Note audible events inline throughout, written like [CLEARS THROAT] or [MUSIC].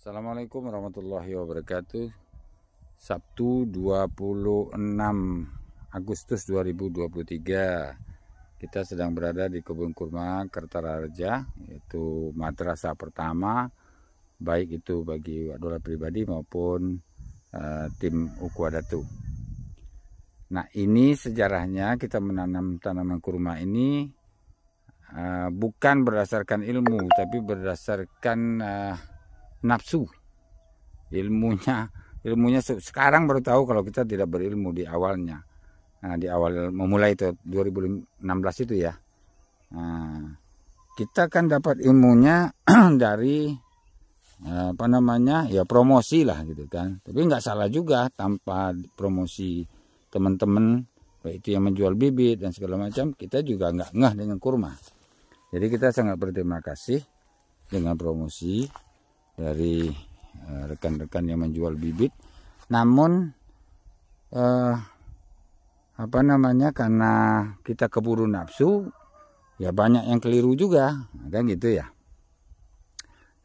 Assalamualaikum warahmatullahi wabarakatuh. Sabtu 26 Agustus 2023. Kita sedang berada di kebun kurma Kertararja, yaitu madrasah pertama baik itu bagi wadola pribadi maupun uh, tim Ukuadatu. Nah, ini sejarahnya kita menanam tanaman kurma ini Ah, bukan berdasarkan ilmu tapi berdasarkan uh, nafsu ilmunya ilmunya sekarang baru tahu kalau kita tidak berilmu di awalnya nah, di awal memulai itu 2016 itu ya nah, kita kan dapat ilmunya [CLEARS THROAT] dari ah, apa namanya ya promosi lah gitu kan tapi nggak salah juga tanpa promosi teman-teman baik itu yang menjual bibit dan segala macam kita juga nggak ngeh dengan kurma jadi kita sangat berterima kasih dengan promosi dari eh, rekan-rekan yang menjual bibit. Namun eh, apa namanya karena kita keburu nafsu ya banyak yang keliru juga kan gitu ya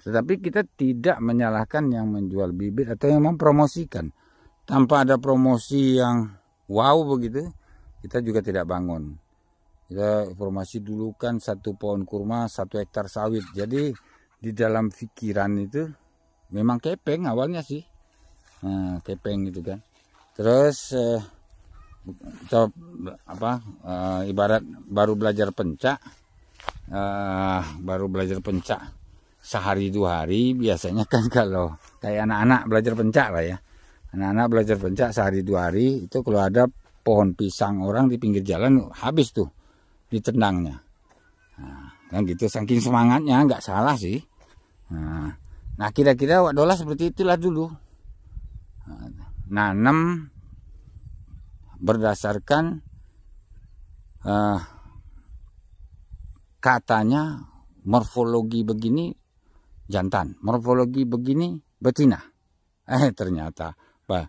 tetapi kita tidak menyalahkan yang menjual bibit atau yang mempromosikan tanpa ada promosi yang wow begitu kita juga tidak bangun kita ya, informasi dulu kan satu pohon kurma satu hektar sawit jadi di dalam pikiran itu memang kepeng awalnya sih nah, kepeng gitu kan terus eh, coba apa eh, ibarat baru belajar pencak eh, baru belajar pencak sehari dua hari biasanya kan [LAUGHS] kalau kayak anak-anak belajar pencak lah ya anak-anak belajar pencak sehari dua hari itu kalau ada pohon pisang orang di pinggir jalan habis tuh ditendangnya nah, kan gitu saking semangatnya nggak salah sih nah, nah kira-kira nah, dolar seperti itulah dulu nah 6 berdasarkan uh, katanya morfologi begini jantan morfologi begini betina eh ternyata bah,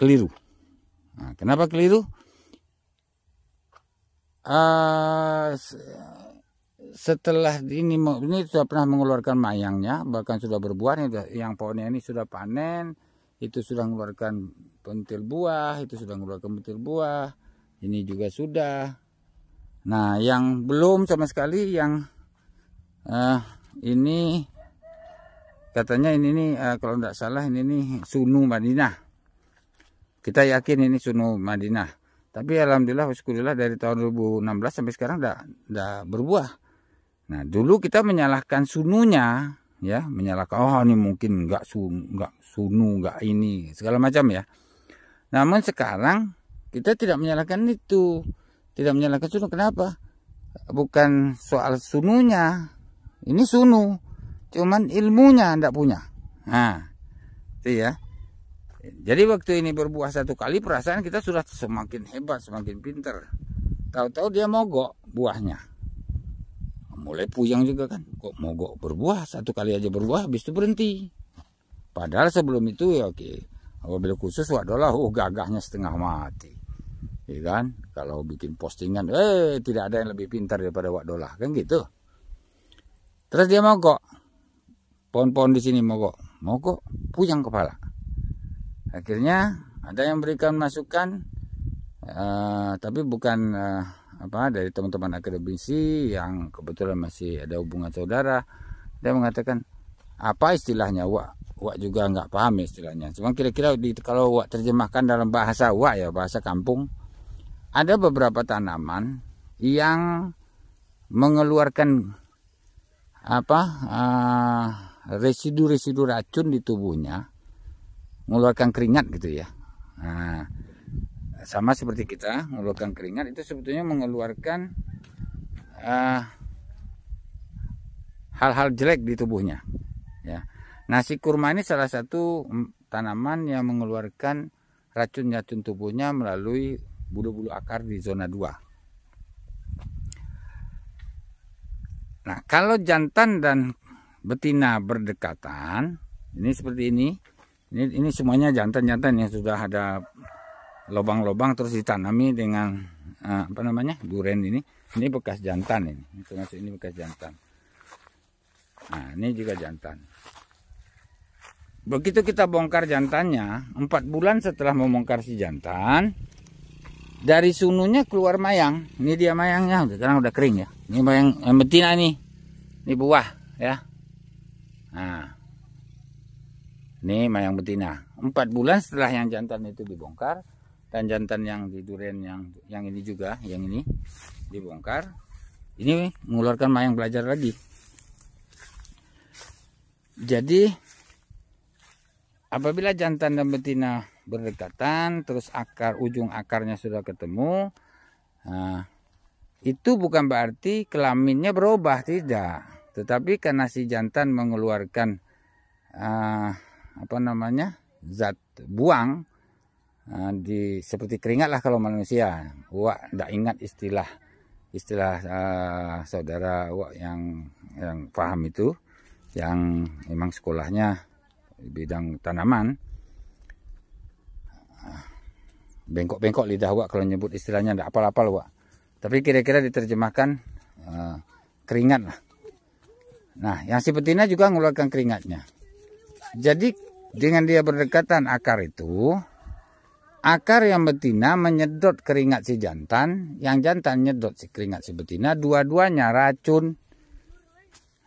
keliru nah, kenapa keliru uh, setelah ini ini sudah pernah mengeluarkan mayangnya bahkan sudah berbuah nih yang pohonnya ini sudah panen itu sudah mengeluarkan pentil buah itu sudah mengeluarkan pentil buah ini juga sudah nah yang belum sama sekali yang uh, ini katanya ini nih eh, uh, kalau tidak salah ini nih sunu Madinah kita yakin ini sunu Madinah tapi alhamdulillah syukurlah dari tahun 2016 sampai sekarang udah udah berbuah. Nah, dulu kita menyalahkan sununya ya, menyalahkan oh ini mungkin nggak sun nggak sunu, nggak ini, segala macam ya. Namun sekarang kita tidak menyalahkan itu. Tidak menyalahkan sunu kenapa? Bukan soal sununya. Ini sunu, cuman ilmunya ndak punya. Nah, itu ya. Jadi waktu ini berbuah satu kali perasaan kita sudah semakin hebat, semakin pinter. Tahu-tahu dia mogok buahnya. Mulai puyang juga kan. Kok mogok berbuah satu kali aja berbuah habis itu berhenti. Padahal sebelum itu ya oke. Apabila khusus wadalah oh gagahnya setengah mati. Ya kan? Kalau bikin postingan, eh tidak ada yang lebih pintar daripada wadalah kan gitu. Terus dia mogok. Pohon-pohon di sini mogok. Mogok, puyang kepala akhirnya ada yang berikan masukan uh, tapi bukan uh, apa dari teman-teman akademisi yang kebetulan masih ada hubungan saudara dia mengatakan apa istilahnya wak wak juga nggak paham istilahnya cuma kira-kira kalau wak terjemahkan dalam bahasa wak ya bahasa kampung ada beberapa tanaman yang mengeluarkan apa uh, eh, residu -residu racun di tubuhnya mengeluarkan keringat gitu ya nah, sama seperti kita mengeluarkan keringat itu sebetulnya mengeluarkan eh, hal-hal uh, jelek di tubuhnya ya nasi kurma ini salah satu tanaman yang mengeluarkan racun-racun tubuhnya melalui bulu-bulu akar di zona 2 nah kalau jantan dan betina berdekatan ini seperti ini ini ini semuanya jantan-jantan yang sudah ada lobang-lobang terus ditanami dengan uh, apa namanya duren ini ini bekas jantan ini itu termasuk ini bekas jantan nah ini juga jantan begitu kita bongkar jantannya empat bulan setelah membongkar si jantan dari sununya keluar mayang ini dia mayangnya sekarang udah kering ya ini mayang eh, betina nih ini buah ya Ini mayang betina. Empat bulan setelah yang jantan itu dibongkar dan jantan yang di durian yang yang ini juga, yang ini dibongkar. Ini mengeluarkan mayang belajar lagi. Jadi apabila jantan dan betina berdekatan, terus akar ujung akarnya sudah ketemu, nah, itu bukan berarti kelaminnya berubah tidak tetapi karena si jantan mengeluarkan uh, apa namanya zat buang uh, di seperti keringat lah kalau manusia uak tidak ingat istilah istilah uh, saudara uak yang yang paham itu yang memang sekolahnya bidang tanaman eh, bengkok-bengkok lidah uak kalau nyebut istilahnya tidak apal-apal uak tapi kira-kira diterjemahkan uh, keringat lah nah yang si betina juga mengeluarkan keringatnya jadi dengan dia berdekatan akar itu, akar yang betina menyedot keringat si jantan, yang jantan menyedot si keringat si betina, dua-duanya racun.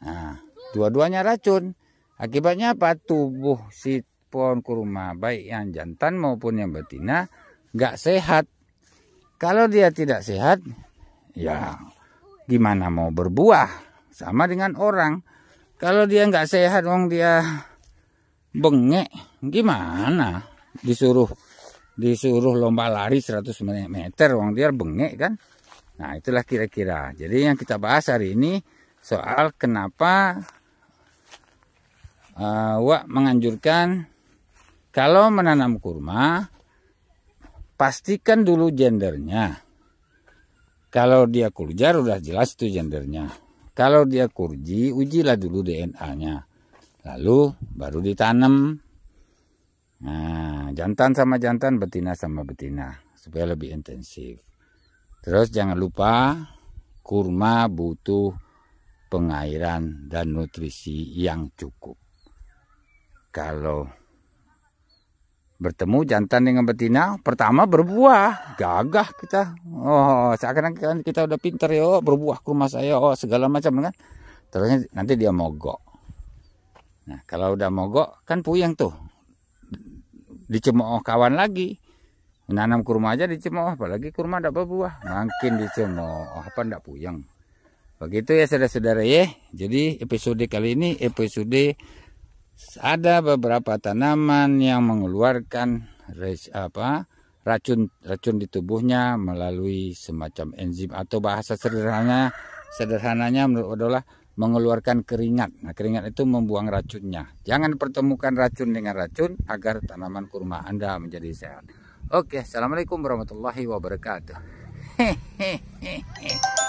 Nah, dua-duanya racun. Akibatnya apa? Tubuh si pohon kurma, baik yang jantan maupun yang betina, nggak sehat. Kalau dia tidak sehat, ya gimana mau berbuah? Sama dengan orang. Kalau dia nggak sehat, wong dia bengek gimana disuruh disuruh lomba lari 100 meter uang dia bengek kan nah itulah kira-kira jadi yang kita bahas hari ini soal kenapa uh, Wak menganjurkan kalau menanam kurma pastikan dulu gendernya kalau dia kuljar udah jelas itu gendernya kalau dia kurji ujilah dulu DNA nya lalu baru ditanam. Nah, jantan sama jantan, betina sama betina, supaya lebih intensif. Terus jangan lupa kurma butuh pengairan dan nutrisi yang cukup. Kalau bertemu jantan dengan betina, pertama berbuah, gagah kita. Oh, seakan-akan kita udah pinter yo, ya, oh, berbuah kurma saya, oh segala macam kan. Terusnya nanti dia mogok. Nah, kalau udah mogok kan puyeng tuh. Dicemooh kawan lagi. Menanam kurma aja dicemooh, apalagi kurma ada berbuah Makin dicemooh, apa ndak puyeng. Begitu ya saudara-saudara ya. Jadi episode kali ini episode ada beberapa tanaman yang mengeluarkan apa racun racun di tubuhnya melalui semacam enzim atau bahasa sederhananya sederhananya menurut adalah mengeluarkan keringat. Nah, keringat itu membuang racunnya. Jangan pertemukan racun dengan racun agar tanaman kurma Anda menjadi sehat. Oke, Assalamualaikum warahmatullahi wabarakatuh. [LAUGHS]